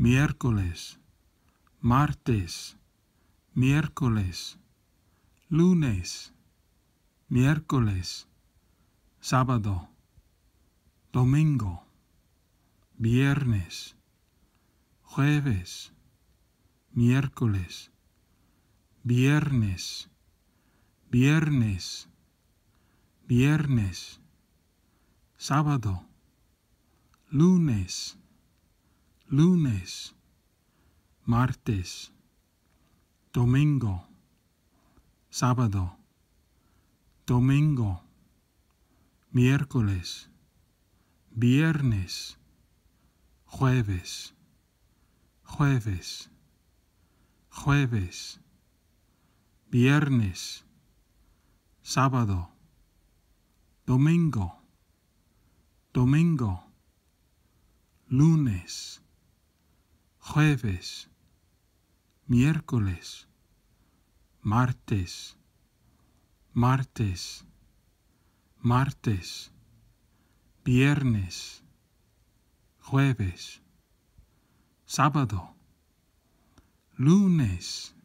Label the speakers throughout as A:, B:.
A: miércoles, martes, miércoles, lunes, miércoles, sábado, domingo, viernes, jueves, miércoles, viernes, viernes, viernes, sábado, lunes, lunes, martes, domingo, sábado, domingo, miércoles, viernes, jueves, jueves, jueves, viernes, sábado, domingo, domingo, lunes, jueves, miércoles, martes, martes, martes, viernes, jueves, sábado, lunes,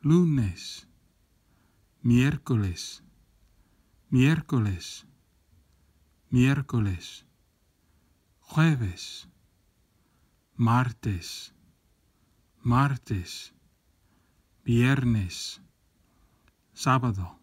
A: lunes, miércoles, miércoles, miércoles, jueves, martes, martes, viernes, sábado.